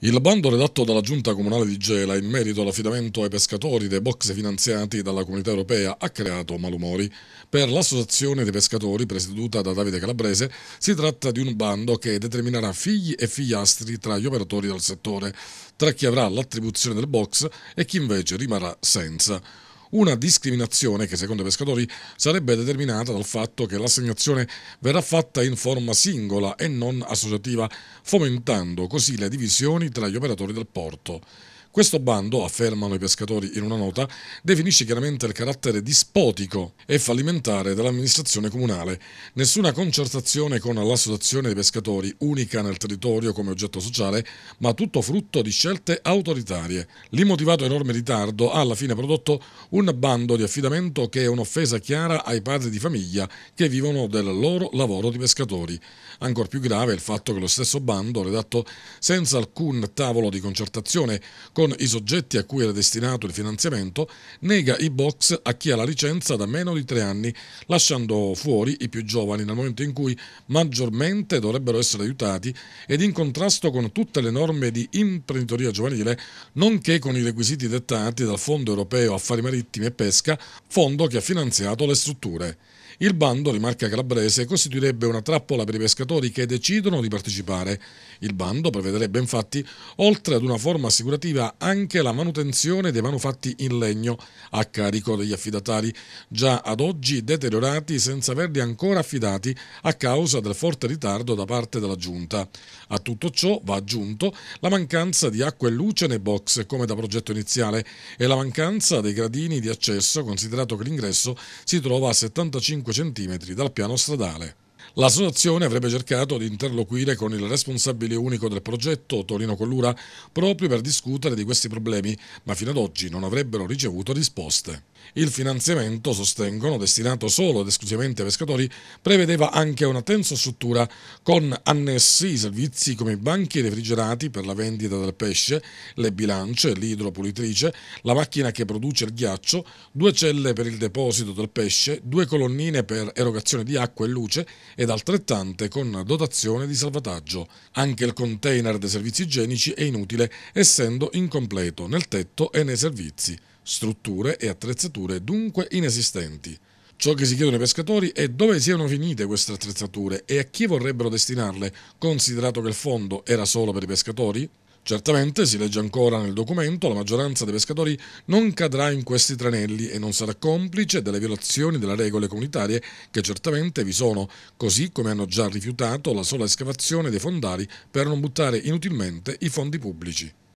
Il bando redatto dalla Giunta Comunale di Gela in merito all'affidamento ai pescatori dei box finanziati dalla Comunità Europea ha creato malumori. Per l'Associazione dei Pescatori, presieduta da Davide Calabrese, si tratta di un bando che determinerà figli e figliastri tra gli operatori del settore, tra chi avrà l'attribuzione del box e chi invece rimarrà senza. Una discriminazione che secondo i pescatori sarebbe determinata dal fatto che l'assegnazione verrà fatta in forma singola e non associativa, fomentando così le divisioni tra gli operatori del porto. Questo bando, affermano i pescatori in una nota, definisce chiaramente il carattere dispotico e fallimentare dell'amministrazione comunale. Nessuna concertazione con l'associazione dei pescatori, unica nel territorio come oggetto sociale, ma tutto frutto di scelte autoritarie. L'immotivato enorme ritardo ha alla fine prodotto un bando di affidamento che è un'offesa chiara ai padri di famiglia che vivono del loro lavoro di pescatori. Ancora più grave è il fatto che lo stesso bando, redatto senza alcun tavolo di concertazione, con i soggetti a cui era destinato il finanziamento, nega i box a chi ha la licenza da meno di tre anni, lasciando fuori i più giovani nel momento in cui maggiormente dovrebbero essere aiutati ed in contrasto con tutte le norme di imprenditoria giovanile, nonché con i requisiti dettati dal Fondo europeo Affari Marittimi e Pesca, fondo che ha finanziato le strutture. Il bando, rimarca Calabrese, costituirebbe una trappola per i pescatori che decidono di partecipare. Il bando prevederebbe infatti, oltre ad una forma assicurativa, anche la manutenzione dei manufatti in legno a carico degli affidatari, già ad oggi deteriorati senza averli ancora affidati a causa del forte ritardo da parte della Giunta. A tutto ciò va aggiunto la mancanza di acqua e luce nei box come da progetto iniziale e la mancanza dei gradini di accesso, considerato che l'ingresso si trova a 75 5 cm dal piano stradale. L'associazione avrebbe cercato di interloquire con il responsabile unico del progetto, Torino Collura, proprio per discutere di questi problemi, ma fino ad oggi non avrebbero ricevuto risposte. Il finanziamento, sostengono, destinato solo ed esclusivamente ai pescatori, prevedeva anche una tensa struttura con annessi servizi come i banchi refrigerati per la vendita del pesce, le bilance, l'idropulitrice, la macchina che produce il ghiaccio, due celle per il deposito del pesce, due colonnine per erogazione di acqua e luce ed altrettante con dotazione di salvataggio. Anche il container dei servizi igienici è inutile essendo incompleto nel tetto e nei servizi strutture e attrezzature dunque inesistenti. Ciò che si chiedono i pescatori è dove siano finite queste attrezzature e a chi vorrebbero destinarle, considerato che il fondo era solo per i pescatori? Certamente, si legge ancora nel documento, la maggioranza dei pescatori non cadrà in questi tranelli e non sarà complice delle violazioni delle regole comunitarie che certamente vi sono, così come hanno già rifiutato la sola escavazione dei fondali per non buttare inutilmente i fondi pubblici.